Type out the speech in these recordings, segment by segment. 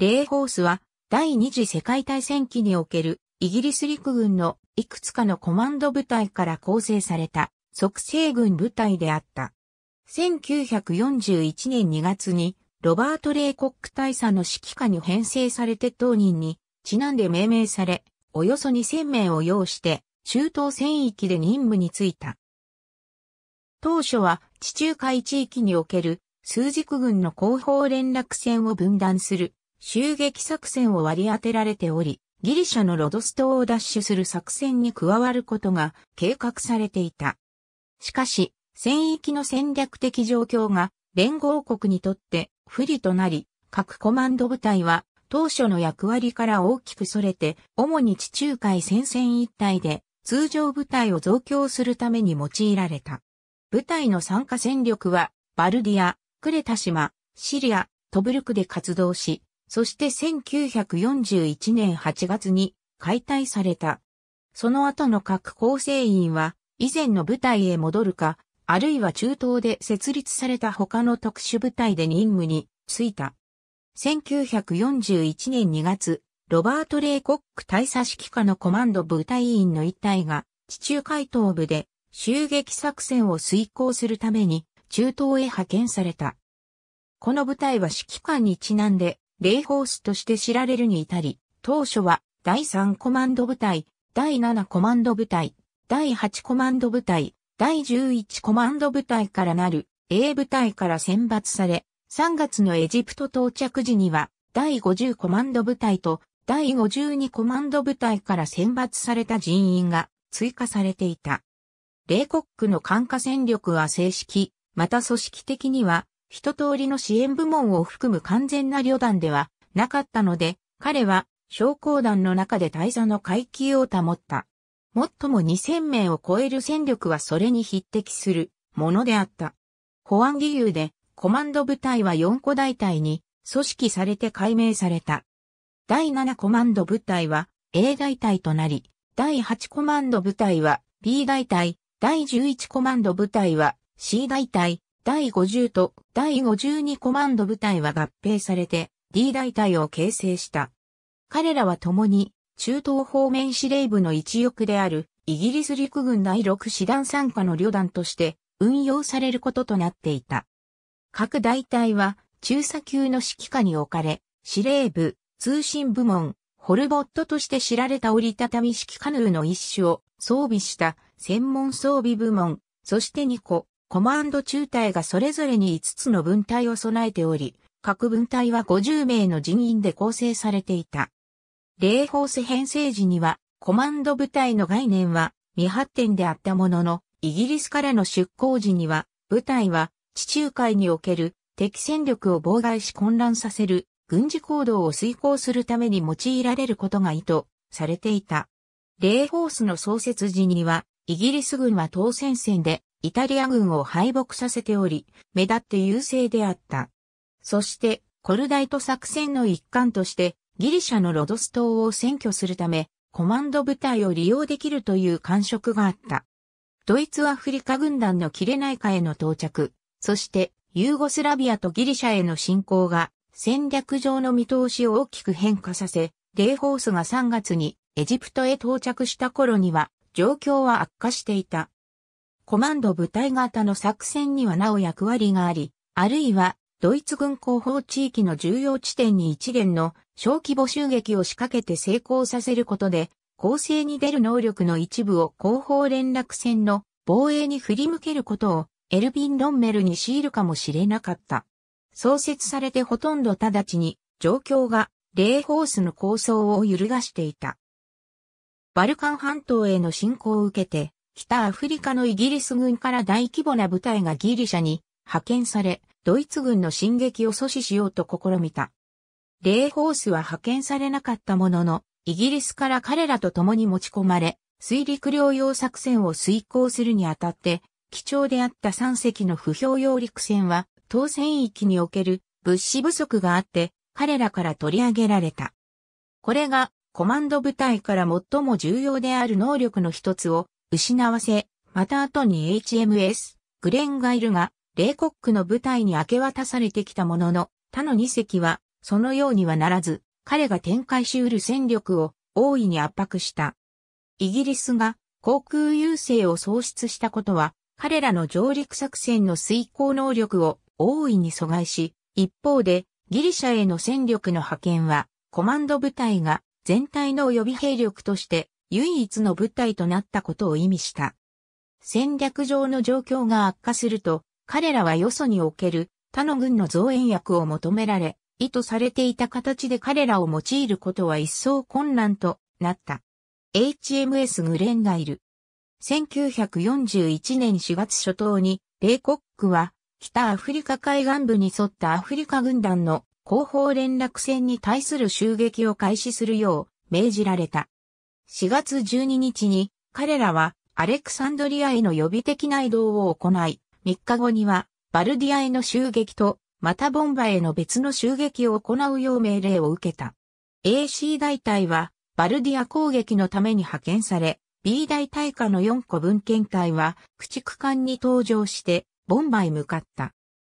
レーホースは第二次世界大戦期におけるイギリス陸軍のいくつかのコマンド部隊から構成された即成軍部隊であった。1941年2月にロバート・レイコック大佐の指揮下に編成されて当人にちなんで命名され、およそ2000名を要して中東戦域で任務に就いた。当初は地中海地域における数軸軍の後方連絡線を分断する襲撃作戦を割り当てられており、ギリシャのロドス島を奪取する作戦に加わることが計画されていた。しかし、戦域の戦略的状況が連合国にとって不利となり、各コマンド部隊は当初の役割から大きくそれて、主に地中海戦線一帯で通常部隊を増強するために用いられた。部隊の参加戦力は、バルディア、クレタ島、シリア、トブルクで活動し、そして1941年8月に解体された。その後の各構成員は以前の部隊へ戻るか、あるいは中東で設立された他の特殊部隊で任務に就いた。1941年2月、ロバート・レイ・コック大佐指揮下のコマンド部隊員の一隊が地中海東部で襲撃作戦を遂行するために中東へ派遣された。この部隊は指揮官にちなんで霊法師として知られるに至り、当初は第3コマンド部隊、第7コマンド部隊、第8コマンド部隊、第11コマンド部隊からなる A 部隊から選抜され、3月のエジプト到着時には、第50コマンド部隊と第52コマンド部隊から選抜された人員が追加されていた。米国区の管下戦力は正式、また組織的には一通りの支援部門を含む完全な旅団ではなかったので、彼は商工団の中で大佐の階級を保った。もっとも2000名を超える戦力はそれに匹敵するものであった。保安義勇でコマンド部隊は4個大隊に組織されて解明された。第7コマンド部隊は A 大隊となり、第8コマンド部隊は B 大隊、第11コマンド部隊は C 大隊、第50と第52コマンド部隊は合併されて D 大隊を形成した。彼らは共に中東方面司令部の一翼であるイギリス陸軍第6師団参加の旅団として運用されることとなっていた。各大隊は中佐級の指揮下に置かれ、司令部、通信部門、ホルボットとして知られた折りたたみ式カヌーの一種を装備した専門装備部門、そして2個コマンド中隊がそれぞれに5つの分隊を備えており、各分隊は50名の人員で構成されていた。レーホース編成時には、コマンド部隊の概念は未発展であったものの、イギリスからの出港時には、部隊は地中海における敵戦力を妨害し混乱させる軍事行動を遂行するために用いられることが意図されていた。レーホースの創設時には、イギリス軍は当戦線でイタリア軍を敗北させており、目立って優勢であった。そして、コルダイト作戦の一環として、ギリシャのロドス島を占拠するため、コマンド部隊を利用できるという感触があった。ドイツアフリカ軍団のキレナイカへの到着、そしてユーゴスラビアとギリシャへの侵攻が戦略上の見通しを大きく変化させ、レーホースが3月にエジプトへ到着した頃には状況は悪化していた。コマンド部隊型の作戦にはなお役割があり、あるいは、ドイツ軍広報地域の重要地点に一連の小規模襲撃を仕掛けて成功させることで、攻勢に出る能力の一部を後方連絡船の防衛に振り向けることをエルビン・ロンメルに強いるかもしれなかった。創設されてほとんど直ちに状況がレーホースの構想を揺るがしていた。バルカン半島への侵攻を受けて、北アフリカのイギリス軍から大規模な部隊がギリシャに派遣され、ドイツ軍の進撃を阻止しようと試みた。レーホースは派遣されなかったものの、イギリスから彼らと共に持ち込まれ、水陸両用作戦を遂行するにあたって、貴重であった3隻の不評用陸船は、当選域における物資不足があって、彼らから取り上げられた。これが、コマンド部隊から最も重要である能力の一つを失わせ、また後に HMS、グレンガイルが、レイコックの部隊に明け渡されてきたものの、他の2隻は、そのようにはならず、彼が展開し得る戦力を大いに圧迫した。イギリスが航空優勢を喪失したことは、彼らの上陸作戦の遂行能力を大いに阻害し、一方でギリシャへの戦力の派遣は、コマンド部隊が全体の予備兵力として唯一の部隊となったことを意味した。戦略上の状況が悪化すると、彼らはよそにおける他の軍の増援役を求められ、意図されていた形で彼らを用いることは一層困難となった。HMS グレンガイル。1941年4月初頭に、レイコックは、北アフリカ海岸部に沿ったアフリカ軍団の後方連絡船に対する襲撃を開始するよう命じられた。4月12日に彼らはアレクサンドリアへの予備的な移動を行い、3日後にはバルディアへの襲撃とまたボンバへの別の襲撃を行うよう命令を受けた。AC 大隊はバルディア攻撃のために派遣され、B 大隊下の4個分献隊は駆逐艦に登場してボンバへ向かった。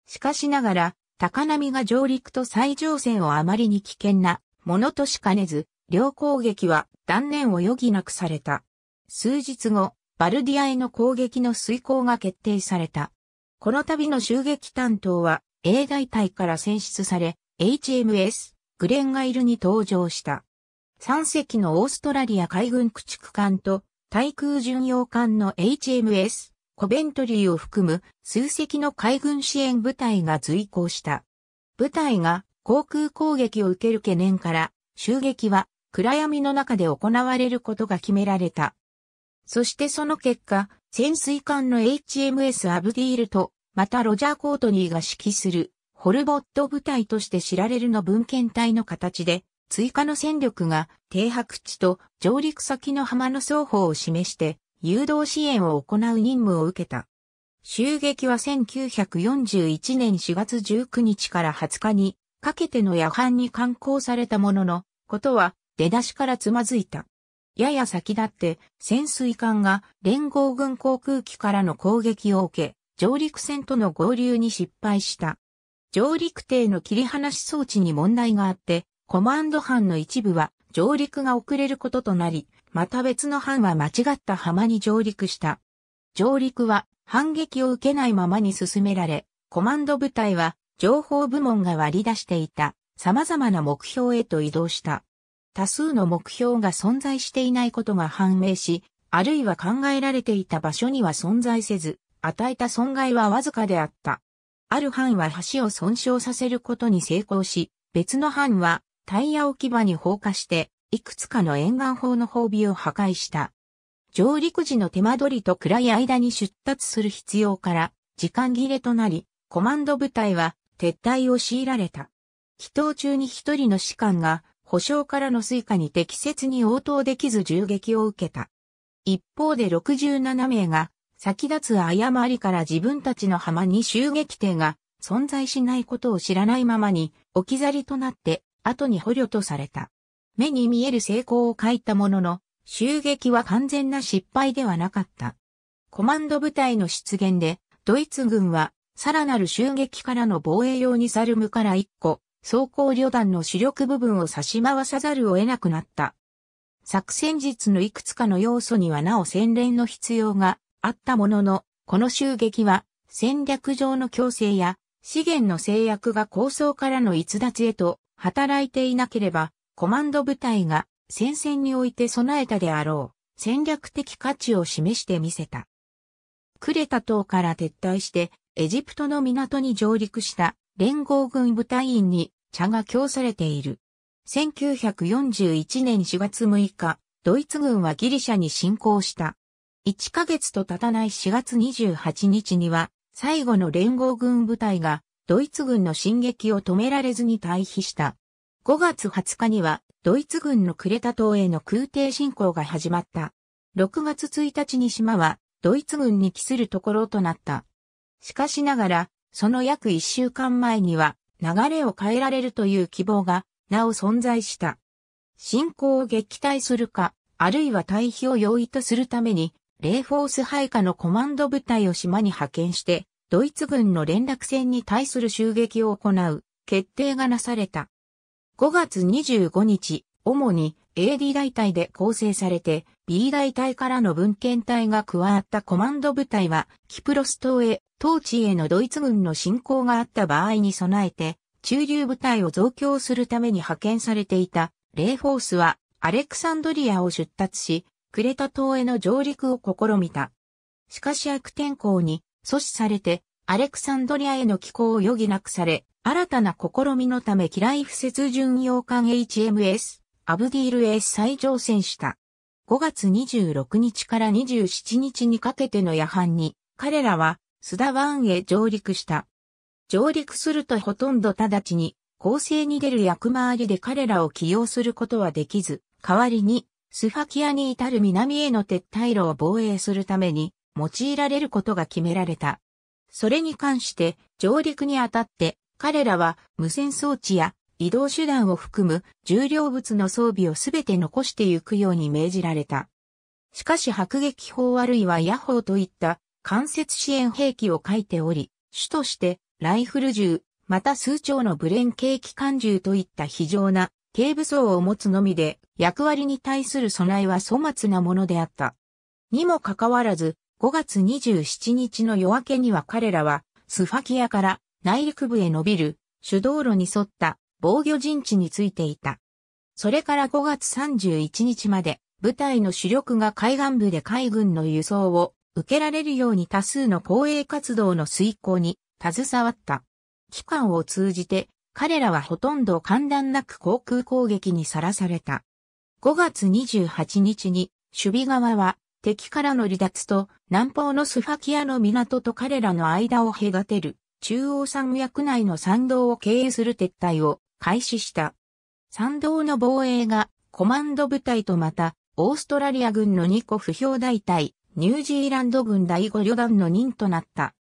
しかしながら、高波が上陸と最上線をあまりに危険なものとしかねず、両攻撃は断念を余儀なくされた。数日後、バルディアへの攻撃の遂行が決定された。この度の襲撃担当は、A 大隊から選出され、HMS、グレンガイルに登場した。3隻のオーストラリア海軍駆逐艦と、対空巡洋艦の HMS、コベントリーを含む数隻の海軍支援部隊が随行した。部隊が航空攻撃を受ける懸念から、襲撃は暗闇の中で行われることが決められた。そしてその結果、潜水艦の HMS アブディールと、またロジャー・コートニーが指揮する、ホルボット部隊として知られるの文献隊の形で、追加の戦力が停泊地と上陸先の浜の双方を示して誘導支援を行う任務を受けた。襲撃は1941年4月19日から20日にかけての夜半に刊行されたものの、ことは出だしからつまずいた。やや先立って潜水艦が連合軍航空機からの攻撃を受け、上陸船との合流に失敗した。上陸艇の切り離し装置に問題があって、コマンド班の一部は上陸が遅れることとなり、また別の班は間違った浜に上陸した。上陸は反撃を受けないままに進められ、コマンド部隊は情報部門が割り出していた様々な目標へと移動した。多数の目標が存在していないことが判明し、あるいは考えられていた場所には存在せず、与えた損害はわずかであった。ある班は橋を損傷させることに成功し、別の班はタイヤ置き場に放火して、いくつかの沿岸砲の砲尾を破壊した。上陸時の手間取りと暗い間に出立する必要から、時間切れとなり、コマンド部隊は撤退を強いられた。祈祷中に一人の士官が保証からの追加に適切に応答できず銃撃を受けた。一方で67名が先立つ誤りから自分たちの浜に襲撃艇が存在しないことを知らないままに置き去りとなって後に捕虜とされた。目に見える成功を書いたものの襲撃は完全な失敗ではなかった。コマンド部隊の出現でドイツ軍はさらなる襲撃からの防衛用にサルムから1個、装甲旅団の主力部分を差し回さざるを得なくなった。作戦術のいくつかの要素にはなお洗練の必要があったものの、この襲撃は戦略上の強制や資源の制約が構想からの逸脱へと働いていなければ、コマンド部隊が戦線において備えたであろう戦略的価値を示してみせた。クレタ島から撤退してエジプトの港に上陸した連合軍部隊員に茶が供されている。1941年4月6日、ドイツ軍はギリシャに侵攻した。1ヶ月と経たない4月28日には、最後の連合軍部隊が、ドイツ軍の進撃を止められずに退避した。5月20日には、ドイツ軍のクレタ島への空挺侵攻が始まった。6月1日に島は、ドイツ軍に帰するところとなった。しかしながら、その約1週間前には流れを変えられるという希望がなお存在した。進行を撃退するか、あるいは退避を容易とするために、レイフォース配下のコマンド部隊を島に派遣して、ドイツ軍の連絡船に対する襲撃を行う決定がなされた。5月25日、主に AD 大隊で構成されて、B 大隊からの文献隊が加わったコマンド部隊は、キプロス島へ、当地へのドイツ軍の侵攻があった場合に備えて、中流部隊を増強するために派遣されていた、レイフォースは、アレクサンドリアを出立し、クレタ島への上陸を試みた。しかし悪天候に阻止されて、アレクサンドリアへの寄港を余儀なくされ、新たな試みのため機雷不節巡洋艦 HMS アブディールへ再乗船した。5月26日から27日にかけての夜半に、彼らはスダ湾へ上陸した。上陸するとほとんど直ちに、攻勢に出る役回りで彼らを起用することはできず、代わりに、スファキアに至る南への撤退路を防衛するために、用いられることが決められた。それに関して、上陸にあたって、彼らは無線装置や移動手段を含む重量物の装備をすべて残してゆくように命じられた。しかし迫撃砲あるいは野砲といった間接支援兵器を書いており、主としてライフル銃、また数丁のブレン系機関銃といった非常な軽武装を持つのみで役割に対する備えは粗末なものであった。にもかかわらず、5月27日の夜明けには彼らはスファキアから内陸部へ伸びる主道路に沿った防御陣地についていた。それから5月31日まで、部隊の主力が海岸部で海軍の輸送を受けられるように多数の公営活動の遂行に携わった。機関を通じて、彼らはほとんど簡単なく航空攻撃にさらされた。5月28日に、守備側は敵からの離脱と南方のスファキアの港と彼らの間を隔てる中央山脈内の山道を経由する撤退を開始した。参道の防衛がコマンド部隊とまた、オーストラリア軍の2個不評大隊、ニュージーランド軍第5旅団の任となった。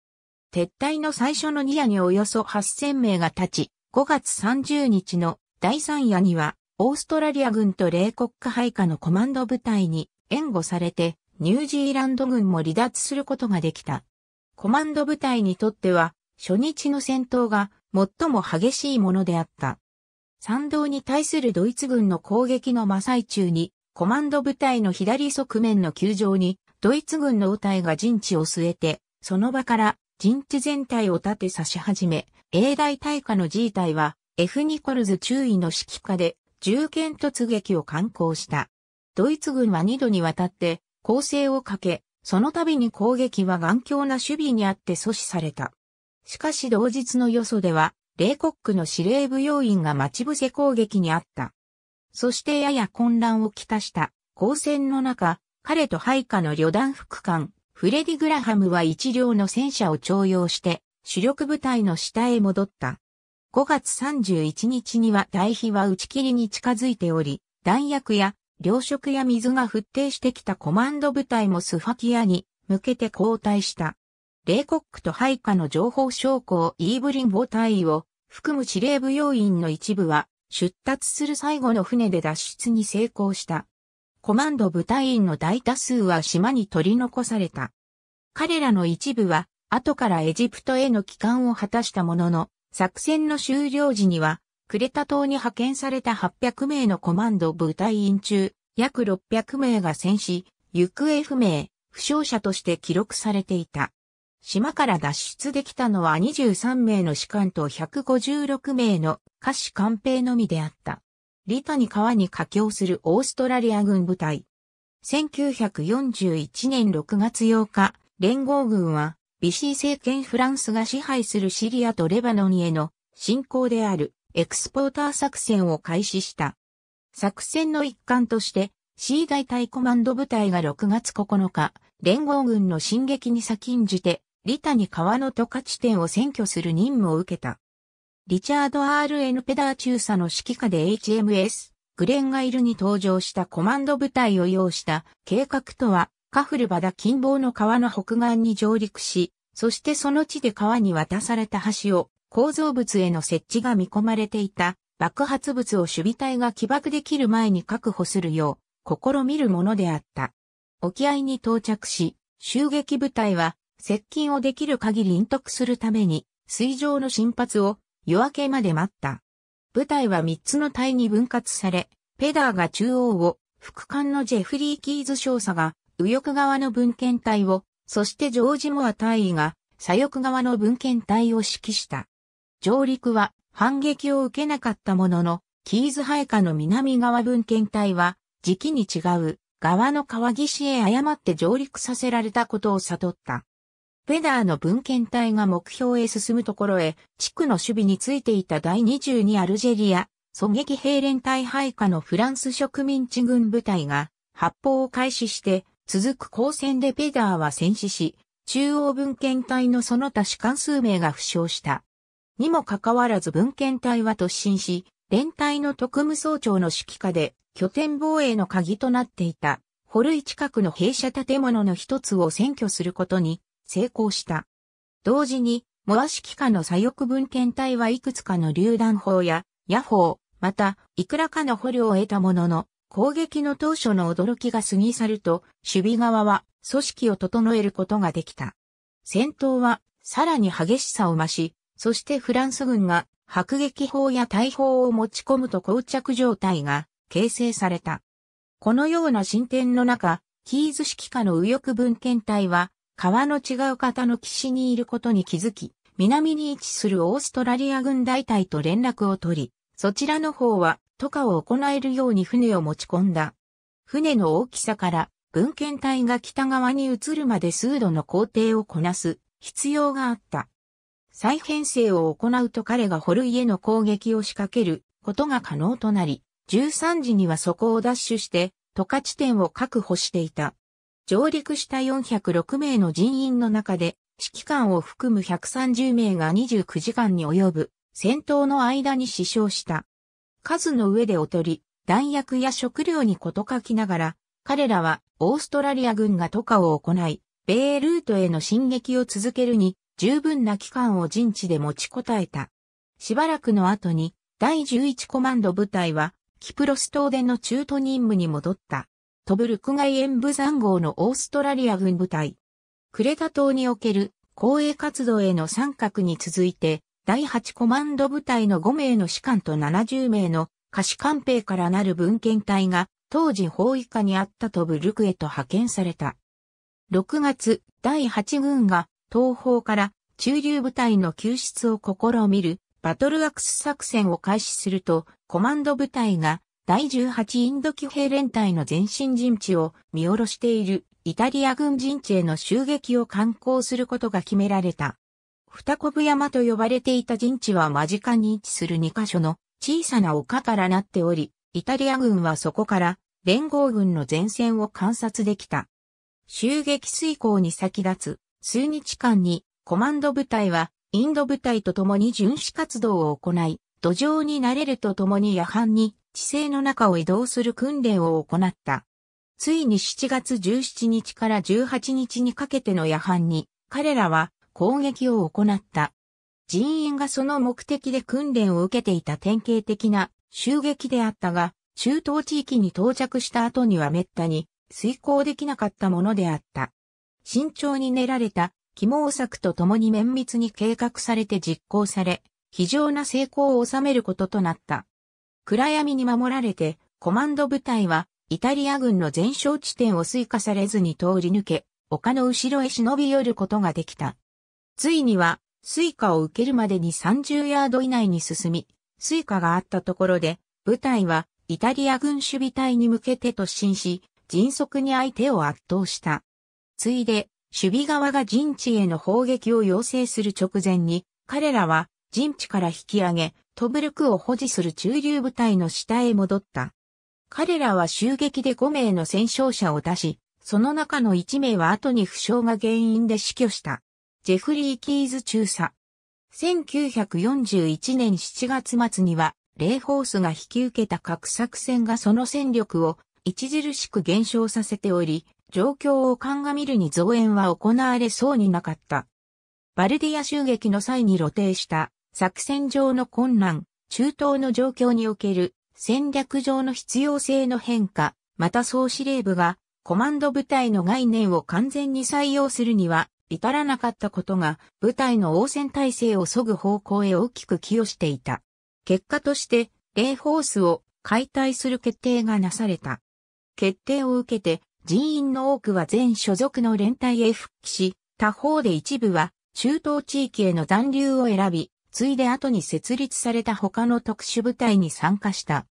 撤退の最初の2夜におよそ8000名が立ち、5月30日の第3夜には、オーストラリア軍と冷国家配下のコマンド部隊に援護されて、ニュージーランド軍も離脱することができた。コマンド部隊にとっては、初日の戦闘が最も激しいものであった。参道に対するドイツ軍の攻撃の真最中に、コマンド部隊の左側面の球場に、ドイツ軍の部隊が陣地を据えて、その場から陣地全体を立て差し始め、英大大火の G 隊は、F ニコルズ中尉の指揮下で、銃剣突撃を敢行した。ドイツ軍は2度にわたって、攻勢をかけ、その度に攻撃は頑強な守備にあって阻止された。しかし同日の予想では、レイコックの司令部要員が待ち伏せ攻撃にあった。そしてやや混乱をきたした交戦の中、彼と配下の旅団副官、フレディ・グラハムは一両の戦車を徴用して、主力部隊の下へ戻った。5月31日には大肥は打ち切りに近づいており、弾薬や糧食や水が沸騰してきたコマンド部隊もスファキアに向けて交代した。レイコックと配下の情報将校イーブリン・ボー隊を含む司令部要員の一部は、出立する最後の船で脱出に成功した。コマンド部隊員の大多数は島に取り残された。彼らの一部は、後からエジプトへの帰還を果たしたものの、作戦の終了時には、クレタ島に派遣された800名のコマンド部隊員中、約600名が戦死、行方不明、負傷者として記録されていた。島から脱出できたのは23名の士官と156名の下士官兵のみであった。リトに川に架橋するオーストラリア軍部隊。1941年6月8日、連合軍は、ビシー政権フランスが支配するシリアとレバノンへの侵攻であるエクスポーター作戦を開始した。作戦の一環として、C 大隊コマンド部隊が6月9日、連合軍の進撃に先んじて、リタに川の渡河地点を占拠する任務を受けた。リチャード・ R.N. ペダー中佐の指揮下で HMS、グレンガイルに登場したコマンド部隊を要した計画とは、カフルバダ近傍の川の北岸に上陸し、そしてその地で川に渡された橋を構造物への設置が見込まれていた爆発物を守備隊が起爆できる前に確保するよう試みるものであった。沖合に到着し、襲撃部隊は接近をできる限り隠匿するために、水上の進発を夜明けまで待った。部隊は3つの隊に分割され、ペダーが中央を、副官のジェフリー・キーズ少佐が、右翼側の文献隊を、そしてジョージ・モア隊員が、左翼側の文献隊を指揮した。上陸は反撃を受けなかったものの、キーズ配下の南側文献隊は、時期に違う、側の川岸へ誤って上陸させられたことを悟った。ペダーの文献隊が目標へ進むところへ、地区の守備についていた第22アルジェリア、狙撃兵連隊配下のフランス植民地軍部隊が発砲を開始して、続く交戦でペダーは戦死し、中央文献隊のその他士官数名が負傷した。にもかかわらず文献隊は突進し、連隊の特務総長の指揮下で拠点防衛の鍵となっていた、ホルイ近くの弊社建物の一つを占拠することに成功した。同時に、モア式化の左翼文献体はいくつかの榴弾砲や、野砲、また、いくらかの捕虜を得たものの、攻撃の当初の驚きが過ぎ去ると、守備側は組織を整えることができた。戦闘はさらに激しさを増し、そしてフランス軍が迫撃砲や大砲を持ち込むと膠着状態が形成された。このような進展の中、キーズ指揮下の右翼文献隊は川の違う方の岸にいることに気づき、南に位置するオーストラリア軍大隊と連絡を取り、そちらの方は渡河を行えるように船を持ち込んだ。船の大きさから文献隊が北側に移るまで数度の工程をこなす必要があった。再編成を行うと彼が掘る家への攻撃を仕掛けることが可能となり、13時にはそこを奪取して、渡河地点を確保していた。上陸した406名の人員の中で、指揮官を含む130名が29時間に及ぶ戦闘の間に死傷した。数の上で劣り、弾薬や食料に事欠きながら、彼らはオーストラリア軍が渡河を行い、米ルートへの進撃を続けるに、十分な期間を陣地で持ちこたえた。しばらくの後に、第11コマンド部隊は、キプロス島での中途任務に戻った。トブルク外縁部残号のオーストラリア軍部隊。クレタ島における公営活動への参画に続いて、第8コマンド部隊の5名の士官と70名の可視官兵からなる文献隊が当時包囲下にあったトブルクへと派遣された。6月、第8軍が東方から中流部隊の救出を試みるバトルアクス作戦を開始すると、コマンド部隊が第18インド騎兵連隊の前進陣地を見下ろしているイタリア軍陣地への襲撃を観光することが決められた。二コブ山と呼ばれていた陣地は間近に位置する2カ所の小さな丘からなっており、イタリア軍はそこから連合軍の前線を観察できた。襲撃遂行に先立つ数日間にコマンド部隊はインド部隊と共に巡視活動を行い、土壌に慣れるとともに夜半に地勢の中を移動する訓練を行った。ついに7月17日から18日にかけての夜半に彼らは攻撃を行った。人員がその目的で訓練を受けていた典型的な襲撃であったが、中東地域に到着した後には滅多に遂行できなかったものであった。慎重に練られた、肝毛策と共に綿密に計画されて実行され、非常な成功を収めることとなった。暗闇に守られて、コマンド部隊は、イタリア軍の全哨地点を追加されずに通り抜け、丘の後ろへ忍び寄ることができた。ついには、追加を受けるまでに30ヤード以内に進み、追加があったところで、部隊はイタリア軍守備隊に向けて突進し、迅速に相手を圧倒した。ついで、守備側が陣地への砲撃を要請する直前に、彼らは陣地から引き上げ、トブルクを保持する中流部隊の下へ戻った。彼らは襲撃で5名の戦勝者を出し、その中の1名は後に負傷が原因で死去した。ジェフリー・キーズ中佐。1941年7月末には、レイ・ホースが引き受けた核作戦がその戦力を著しく減少させており、状況を鑑みるに増援は行われそうになかった。バルディア襲撃の際に露呈した作戦上の困難、中東の状況における戦略上の必要性の変化、また総司令部がコマンド部隊の概念を完全に採用するには至らなかったことが部隊の応戦体制を削ぐ方向へ大きく寄与していた。結果として、レイホースを解体する決定がなされた。決定を受けて、人員の多くは全所属の連帯へ復帰し、他方で一部は中東地域への残留を選び、次いで後に設立された他の特殊部隊に参加した。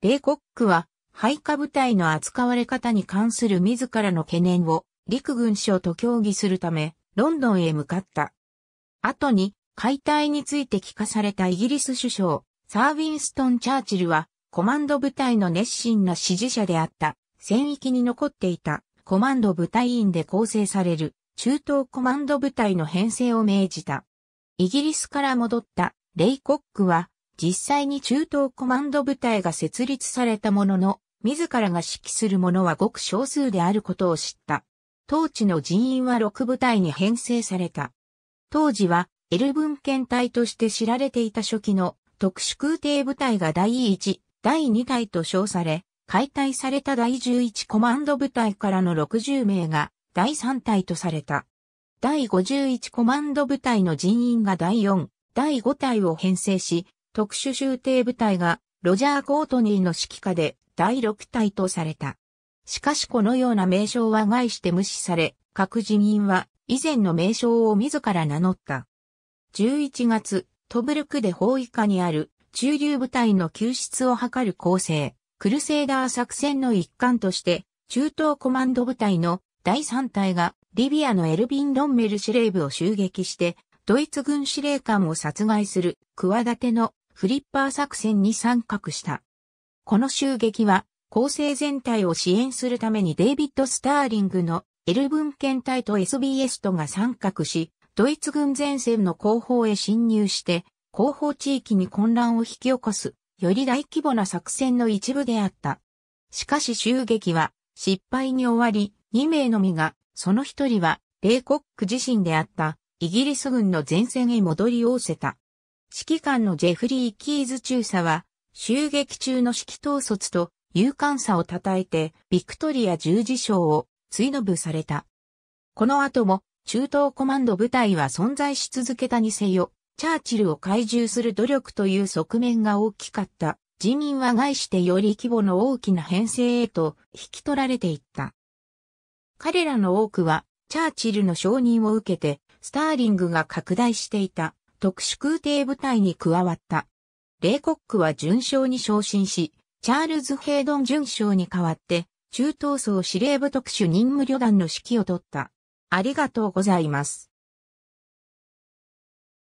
米国区は、配下部隊の扱われ方に関する自らの懸念を陸軍省と協議するため、ロンドンへ向かった。後に、解体について聞かされたイギリス首相、サー・ウィンストン・チャーチルは、コマンド部隊の熱心な支持者であった、戦域に残っていた、コマンド部隊員で構成される、中東コマンド部隊の編成を命じた。イギリスから戻ったレイコックは実際に中東コマンド部隊が設立されたものの、自らが指揮する者はごく少数であることを知った。当地の人員は6部隊に編成された。当時はエル文献隊として知られていた初期の特殊空挺部隊が第1、第2隊と称され、解体された第11コマンド部隊からの60名が第3隊とされた。第51コマンド部隊の人員が第4、第5隊を編成し、特殊集定部隊がロジャー・コートニーの指揮下で第6隊とされた。しかしこのような名称は害して無視され、各人員は以前の名称を自ら名乗った。11月、トブルクで包囲下にある中流部隊の救出を図る構成、クルセイダー作戦の一環として、中東コマンド部隊の第3隊がリビアのエルビン・ロンメル司令部を襲撃して、ドイツ軍司令官を殺害する企てのフリッパー作戦に参画した。この襲撃は、構成全体を支援するためにデイビッド・スターリングのエル文献隊と SBS とが参画し、ドイツ軍前線の後方へ侵入して、後方地域に混乱を引き起こす、より大規模な作戦の一部であった。しかし襲撃は失敗に終わり、2名のみがその一人は、レイコック自身であった、イギリス軍の前線へ戻り仰せた。指揮官のジェフリー・キーズ中佐は、襲撃中の指揮統率と勇敢さを称えて、ビクトリア十字章を追のされた。この後も、中東コマンド部隊は存在し続けたにせよ、チャーチルを懐柔する努力という側面が大きかった。人民は害してより規模の大きな編成へと引き取られていった。彼らの多くは、チャーチルの承認を受けて、スターリングが拡大していた特殊空挺部隊に加わった。レイコックは順将に昇進し、チャールズ・ヘイドン順将に代わって、中東総司令部特殊任務旅団の指揮を取った。ありがとうございます。